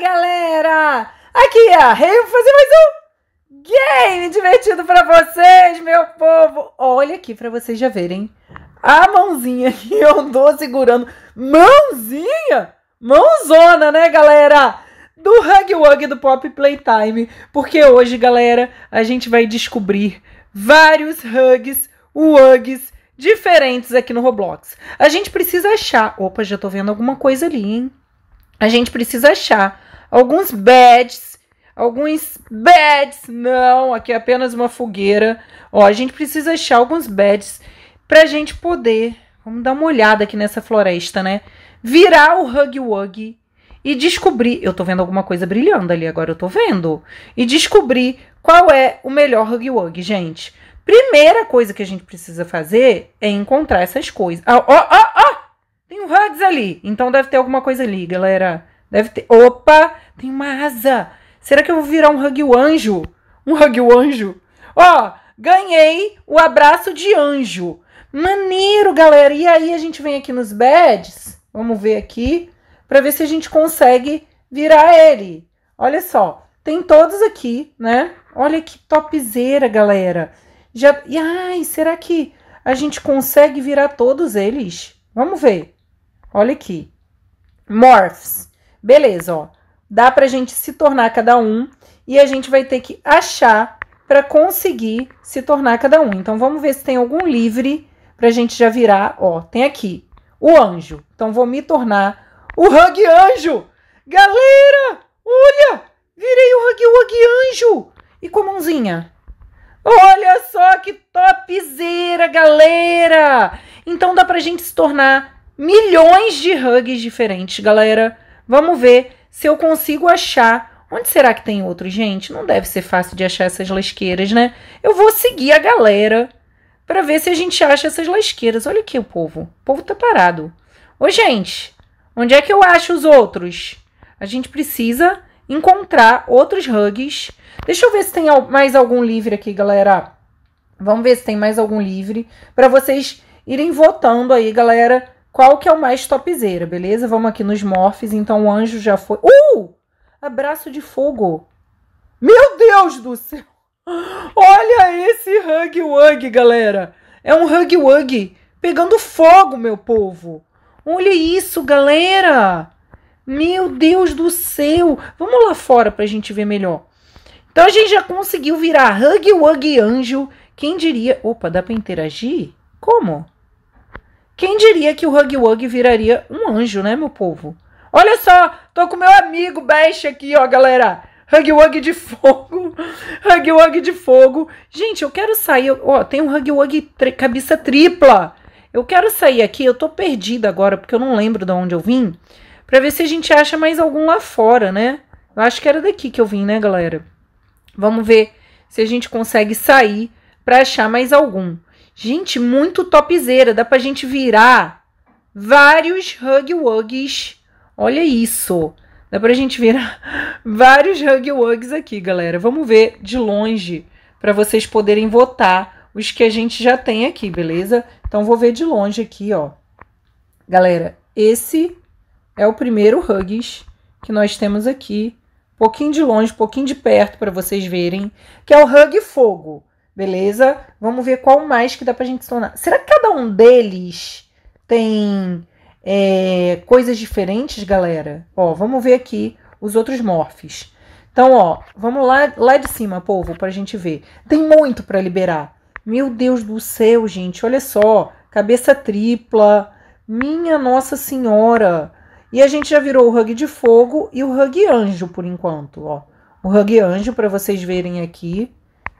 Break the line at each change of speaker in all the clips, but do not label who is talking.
galera! Aqui é a Rei, vou fazer mais um game divertido para vocês, meu povo! Olha aqui para vocês já verem a mãozinha que eu andou segurando. Mãozinha? Mãozona, né, galera? Do Hug Wug do Pop Playtime. Porque hoje, galera, a gente vai descobrir vários hugs, wugs diferentes aqui no Roblox. A gente precisa achar. Opa, já tô vendo alguma coisa ali, hein? A gente precisa achar alguns beds, alguns beds, não, aqui é apenas uma fogueira. Ó, a gente precisa achar alguns beds pra gente poder, vamos dar uma olhada aqui nessa floresta, né? Virar o Hug Wug e descobrir, eu tô vendo alguma coisa brilhando ali agora, eu tô vendo, e descobrir qual é o melhor Hug Wug, gente. Primeira coisa que a gente precisa fazer é encontrar essas coisas. Ó, ah, ó, ó, ó! Tem um Hugs ali, então deve ter alguma coisa ali, galera. Deve ter. Opa, tem uma asa. Será que eu vou virar um hug o anjo? Um hug o anjo? Ó, ganhei o abraço de anjo. Maneiro, galera. E aí a gente vem aqui nos beds. Vamos ver aqui para ver se a gente consegue virar ele. Olha só, tem todos aqui, né? Olha que topzeira, galera. Já, e ai, será que a gente consegue virar todos eles? Vamos ver. Olha aqui. Morphs. Beleza, ó. Dá pra gente se tornar cada um e a gente vai ter que achar para conseguir se tornar cada um. Então vamos ver se tem algum livre para a gente já virar. Ó, tem aqui o anjo. Então vou me tornar o Hug Anjo. Galera, olha, virei o Hug Hug Anjo e com a mãozinha. Olha só que topzera, galera! Então dá pra gente se tornar milhões de hugs diferentes, galera. Vamos ver se eu consigo achar. Onde será que tem outro? Gente, não deve ser fácil de achar essas lasqueiras, né? Eu vou seguir a galera para ver se a gente acha essas lasqueiras. Olha aqui o povo. O povo tá parado. Ô, gente, onde é que eu acho os outros? A gente precisa encontrar outros rugs. Deixa eu ver se tem mais algum livre aqui, galera. Vamos ver se tem mais algum livre para vocês irem votando aí, galera, qual que é o mais topzeira, beleza? Vamos aqui nos morphs, então o anjo já foi... Uh! Abraço de fogo! Meu Deus do céu! Olha esse Hug Wug, galera! É um Hug Wug pegando fogo, meu povo! Olha isso, galera! Meu Deus do céu! Vamos lá fora para a gente ver melhor. Então a gente já conseguiu virar Hug Wug Anjo. Quem diria... Opa, dá para interagir? Como? Quem diria que o Huggy Wuggy viraria um anjo, né, meu povo? Olha só, tô com meu amigo Bash aqui, ó, galera. Huggy Wuggy de fogo. Huggy Wuggy de fogo. Gente, eu quero sair. Ó, tem um Huggy Wuggy tri cabeça tripla. Eu quero sair aqui, eu tô perdida agora, porque eu não lembro de onde eu vim. Pra ver se a gente acha mais algum lá fora, né? Eu acho que era daqui que eu vim, né, galera? Vamos ver se a gente consegue sair pra achar mais algum. Gente, muito topzeira. Dá pra gente virar vários hugwugs. Olha isso. Dá pra gente virar vários hugwugs aqui, galera. Vamos ver de longe para vocês poderem votar os que a gente já tem aqui, beleza? Então, vou ver de longe aqui, ó. Galera, esse é o primeiro Hugs que nós temos aqui. Pouquinho de longe, pouquinho de perto para vocês verem. Que é o Hug Fogo. Beleza? Vamos ver qual mais que dá pra gente tornar. Será que cada um deles tem é, coisas diferentes, galera? Ó, vamos ver aqui os outros morfes. Então, ó, vamos lá, lá de cima, povo, pra gente ver. Tem muito para liberar. Meu Deus do céu, gente, olha só. Cabeça tripla. Minha Nossa Senhora. E a gente já virou o Hug de Fogo e o Hug Anjo, por enquanto, ó. O Hug Anjo, para vocês verem aqui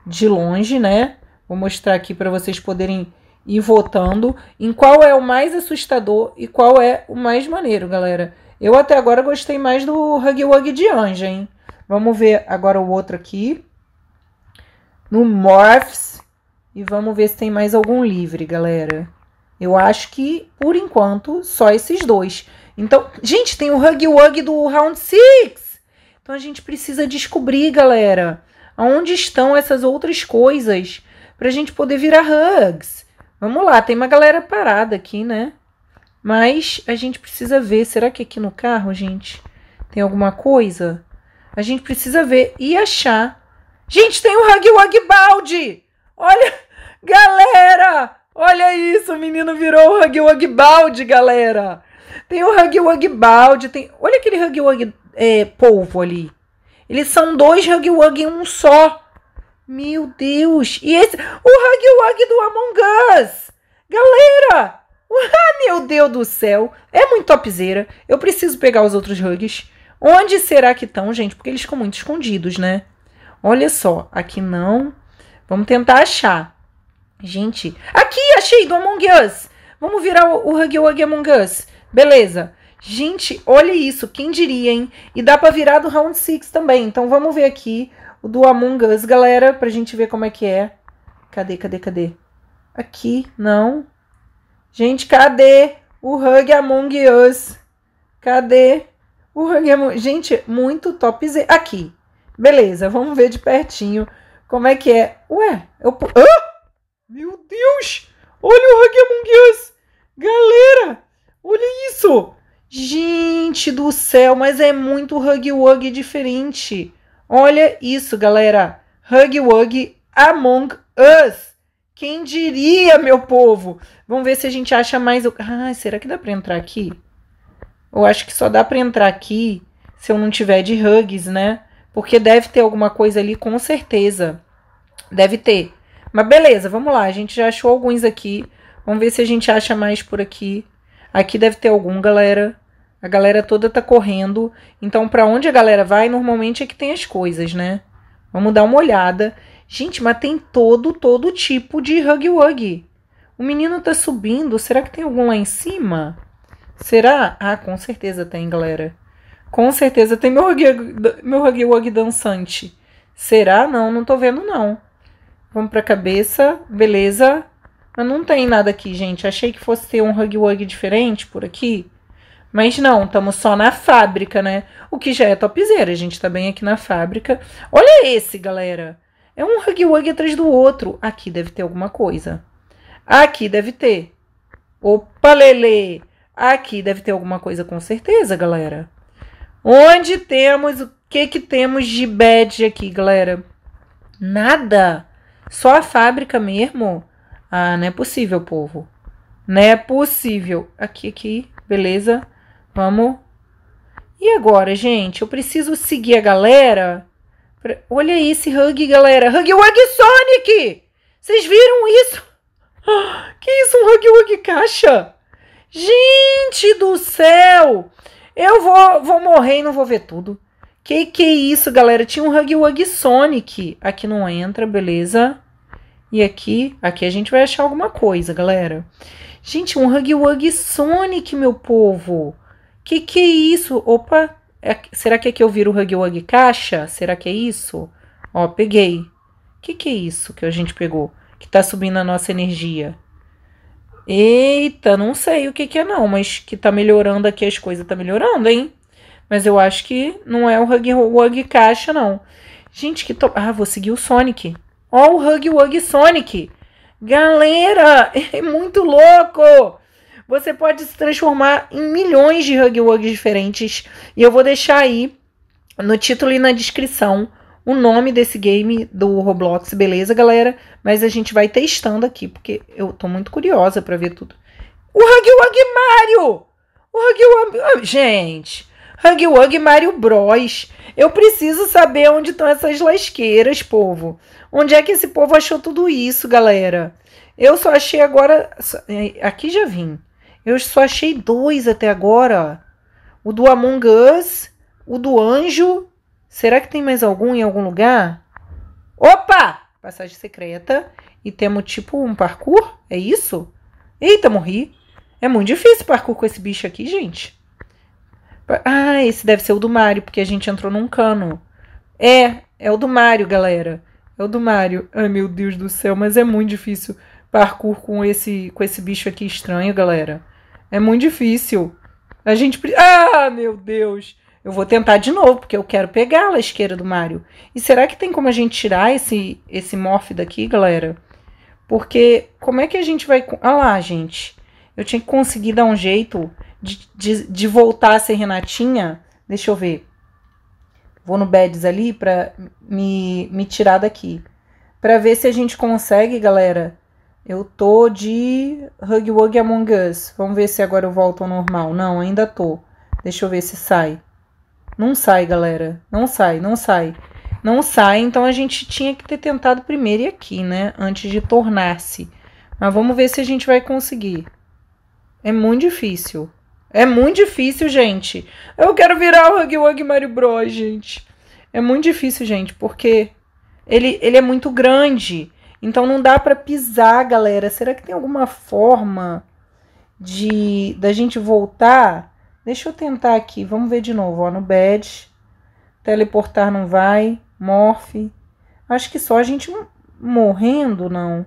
de longe, né? Vou mostrar aqui para vocês poderem ir votando em qual é o mais assustador e qual é o mais maneiro, galera. Eu até agora gostei mais do Huggy Wuggy de Anja, hein? Vamos ver agora o outro aqui. No Morphs. E vamos ver se tem mais algum livre, galera. Eu acho que, por enquanto, só esses dois. Então, gente, tem o Huggy Wuggy do Round 6. Então, a gente precisa descobrir, galera. Aonde estão essas outras coisas para a gente poder virar hugs? Vamos lá, tem uma galera parada aqui, né? Mas a gente precisa ver. Será que aqui no carro, gente, tem alguma coisa? A gente precisa ver e achar. Gente, tem um Hug Wag Balde! Olha, galera! Olha isso, o menino virou o Hug Wag Balde, galera! Tem o Hug Wag Balde, tem... Olha aquele Hug Wag é, polvo ali. Eles são dois Huggy em um só. Meu Deus! E esse. O Huggy do Among Us! Galera! Ah, meu Deus do céu! É muito topzeira. Eu preciso pegar os outros Hugs. Onde será que estão, gente? Porque eles ficam muito escondidos, né? Olha só, aqui não. Vamos tentar achar. Gente, aqui achei do Among Us. Vamos virar o, o Among Us. Beleza. Gente, olha isso, quem diria, hein? E dá para virar do round 6 também. Então vamos ver aqui o do Among Us, galera, pra gente ver como é que é. Cadê, cadê, cadê? Aqui, não. Gente, cadê o Hug Among Us? Cadê o Hug Among Gente, muito top. Z... Aqui. Beleza, vamos ver de pertinho como é que é. Ué, eu... Meu Deus! Olha o Hug Among Us! Galera, olha isso! Gente do céu, mas é muito Hug Wug diferente. Olha isso, galera. Hug Wug Among Us. Quem diria, meu povo? Vamos ver se a gente acha mais. Ah, será que dá para entrar aqui? Eu acho que só dá para entrar aqui se eu não tiver de hugs, né? Porque deve ter alguma coisa ali, com certeza. Deve ter. Mas beleza, vamos lá. A gente já achou alguns aqui. Vamos ver se a gente acha mais por aqui. Aqui deve ter algum, galera. A galera toda tá correndo. Então, para onde a galera vai, normalmente é que tem as coisas, né? Vamos dar uma olhada. Gente, mas tem todo, todo tipo de hug-wug. O menino tá subindo. Será que tem algum lá em cima? Será? Ah, com certeza tem, galera. Com certeza tem meu hug-wug dançante. Será? Não, não tô vendo, não. Vamos pra cabeça. Beleza. Mas não tem nada aqui, gente. Achei que fosse ter um hug-wug diferente por aqui. Mas não, estamos só na fábrica, né? O que já é topzera, a gente tá bem aqui na fábrica. Olha esse, galera. É um hug-wug atrás do outro. Aqui deve ter alguma coisa. Aqui deve ter. Opa, lele. Aqui deve ter alguma coisa com certeza, galera. Onde temos, o que que temos de badge aqui, galera? Nada. Só a fábrica mesmo? Ah, não é possível, povo. Não é possível. Aqui, aqui, beleza. Vamos. E agora, gente? Eu preciso seguir a galera. Olha esse hug, galera. Hug Wug Sonic! Vocês viram isso? Que isso, um hug wug caixa? Gente do céu! Eu vou, vou morrer e não vou ver tudo. Que que é isso, galera? Tinha um Hug Wug Sonic. Aqui não entra, beleza? E aqui, aqui a gente vai achar alguma coisa, galera. Gente, um Hug Wug Sonic, meu povo. Que que é isso? Opa, é, será que é que eu viro o Huggy Wug caixa? Será que é isso? Ó, peguei. Que que é isso que a gente pegou? Que tá subindo a nossa energia? Eita, não sei o que que é não, mas que tá melhorando aqui as coisas, tá melhorando, hein? Mas eu acho que não é o Huggy Wug caixa, não. Gente, que top... Ah, vou seguir o Sonic. Ó o Huggy Wug Sonic. Galera, é muito louco! você pode se transformar em milhões de Hug Wugs diferentes. E eu vou deixar aí no título e na descrição o nome desse game do Roblox, beleza, galera? Mas a gente vai testando aqui, porque eu tô muito curiosa para ver tudo. O Hug Wug Mario! O Hug Wug... Ah, gente, Hug Wug Mario Bros. Eu preciso saber onde estão essas lasqueiras, povo. Onde é que esse povo achou tudo isso, galera? Eu só achei agora... É, aqui já vim. Eu só achei dois até agora. O do Among Us, o do Anjo. Será que tem mais algum em algum lugar? Opa! Passagem secreta. E temos tipo um parkour? É isso? Eita, morri. É muito difícil parkour com esse bicho aqui, gente. Ah, esse deve ser o do Mario, porque a gente entrou num cano. É, é o do Mario, galera. É o do Mario. Ai, meu Deus do céu, mas é muito difícil parkour com esse, com esse bicho aqui estranho, galera. É muito difícil. A gente. Ah, meu Deus! Eu vou tentar de novo, porque eu quero pegar a esquerda do Mario. E será que tem como a gente tirar esse, esse morph daqui, galera? Porque como é que a gente vai. Ah lá, gente. Eu tinha que conseguir dar um jeito de, de, de voltar a ser Renatinha. Deixa eu ver. Vou no Beds ali pra me, me tirar daqui. Pra ver se a gente consegue, galera, eu tô de Hug Wug Among Us. Vamos ver se agora eu volto ao normal. Não, ainda tô. Deixa eu ver se sai. Não sai, galera. Não sai, não sai. Não sai, então a gente tinha que ter tentado primeiro ir aqui, né? Antes de tornar-se. Mas vamos ver se a gente vai conseguir. É muito difícil. É muito difícil, gente. Eu quero virar o Hug Wug Mario Bros, gente. É muito difícil, gente, porque ele, ele é muito grande. Então não dá para pisar, galera. Será que tem alguma forma de da gente voltar? Deixa eu tentar aqui. Vamos ver de novo, ó, no bed. Teleportar não vai, Morph. Acho que só a gente morrendo não.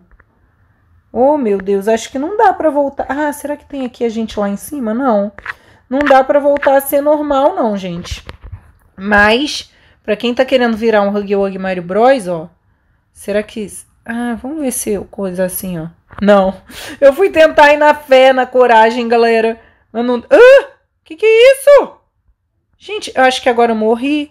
Oh, meu Deus, acho que não dá para voltar. Ah, será que tem aqui a gente lá em cima? Não. Não dá para voltar a ser normal não, gente. Mas para quem tá querendo virar um Huggy Wuggy Mario Bros, ó, será que ah, vamos ver se eu coisa assim, ó. Não. Eu fui tentar ir na fé, na coragem, galera. Eu não. Ah! Que que é isso? Gente, eu acho que agora eu morri.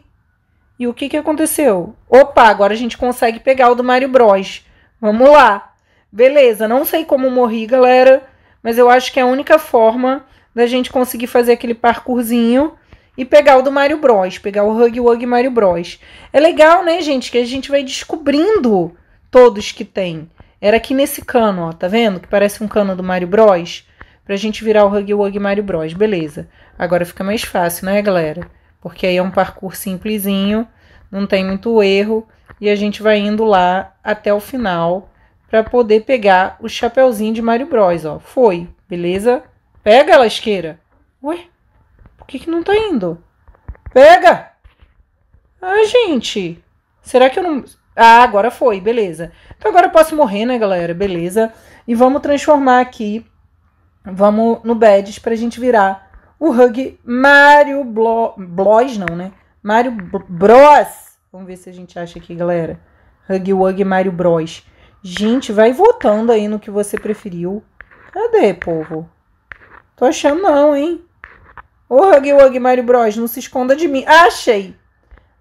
E o que que aconteceu? Opa, agora a gente consegue pegar o do Mario Bros. Vamos lá. Beleza, não sei como morri, galera. Mas eu acho que é a única forma da gente conseguir fazer aquele parkourzinho e pegar o do Mario Bros. Pegar o Hug Wug Mario Bros. É legal, né, gente? Que a gente vai descobrindo todos que tem. Era aqui nesse cano, ó, tá vendo? Que parece um cano do Mario Bros. Pra gente virar o Huggy Wuggy Mario Bros, beleza. Agora fica mais fácil, né, galera? Porque aí é um parkour simplesinho, não tem muito erro. E a gente vai indo lá até o final para poder pegar o chapeuzinho de Mario Bros, ó. Foi, beleza? Pega, lasqueira. Ué, por que que não tá indo? Pega! Ah, gente, será que eu não... Ah, agora foi, beleza. Então agora eu posso morrer, né, galera? Beleza. E vamos transformar aqui. Vamos no badges pra gente virar o Hug Mario Blo Blois, não, né? Mario Bros. Vamos ver se a gente acha aqui, galera. Hug Wug Mario Bros. Gente, vai votando aí no que você preferiu. Cadê, povo? Tô achando não, hein? Ô, Hug Wug Mario Bros, não se esconda de mim. Ah, achei!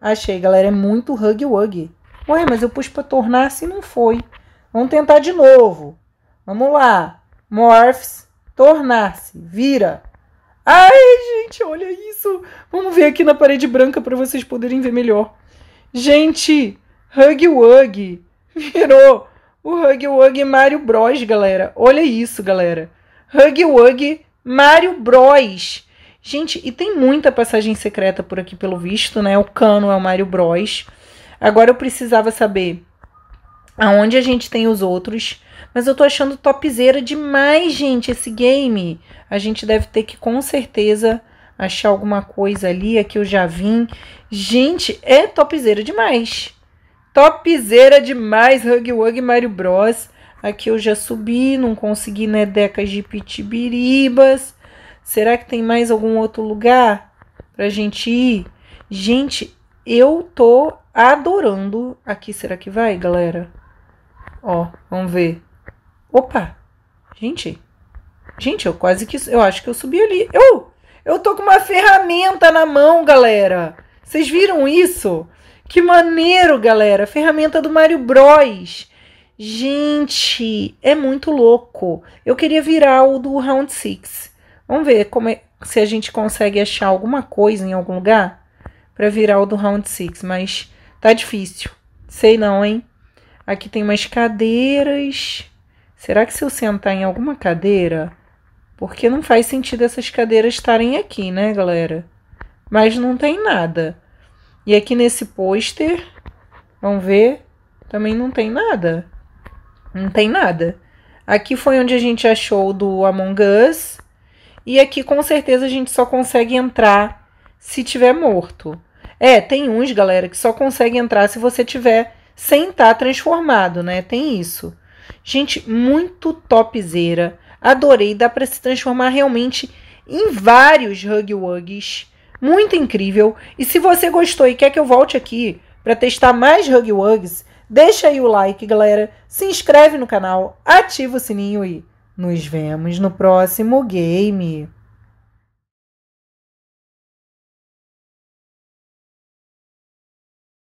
Achei, galera. É muito Hug Wug. Ué, mas eu pus para tornar assim não foi. Vamos tentar de novo. Vamos lá. Morphs, tornar-se, vira. Ai, gente, olha isso. Vamos ver aqui na parede branca para vocês poderem ver melhor. Gente, Hug Wug virou o Hug Wug Mario Bros, galera. Olha isso, galera. Hug Wug Mario Bros. Gente, e tem muita passagem secreta por aqui, pelo visto, né? O Cano é o Mario Bros. Agora eu precisava saber aonde a gente tem os outros. Mas eu tô achando topzera demais, gente, esse game. A gente deve ter que, com certeza, achar alguma coisa ali. Aqui eu já vim. Gente, é topzera demais. Topzera demais, Hug Wug Mario Bros. Aqui eu já subi, não consegui, né, decas de pitibiribas. Será que tem mais algum outro lugar pra gente ir? Gente, eu tô adorando. Aqui, será que vai, galera? Ó, vamos ver. Opa! Gente, gente, eu quase que. Eu acho que eu subi ali. Eu, eu tô com uma ferramenta na mão, galera. Vocês viram isso? Que maneiro, galera. Ferramenta do Mario Bros. Gente, é muito louco. Eu queria virar o do Round 6. Vamos ver como é, se a gente consegue achar alguma coisa em algum lugar para virar o do Round 6. Mas Tá difícil. Sei não, hein? Aqui tem umas cadeiras. Será que se eu sentar em alguma cadeira? Porque não faz sentido essas cadeiras estarem aqui, né, galera? Mas não tem nada. E aqui nesse pôster, vamos ver, também não tem nada. Não tem nada. Aqui foi onde a gente achou do Among Us. E aqui com certeza a gente só consegue entrar se tiver morto. É, tem uns, galera, que só consegue entrar se você tiver sem estar tá transformado, né? Tem isso. Gente, muito topzera. Adorei, dá para se transformar realmente em vários Hug Wugs. Muito incrível. E se você gostou e quer que eu volte aqui para testar mais Hug Wugs, deixa aí o like, galera. Se inscreve no canal, ativa o sininho e nos vemos no próximo game.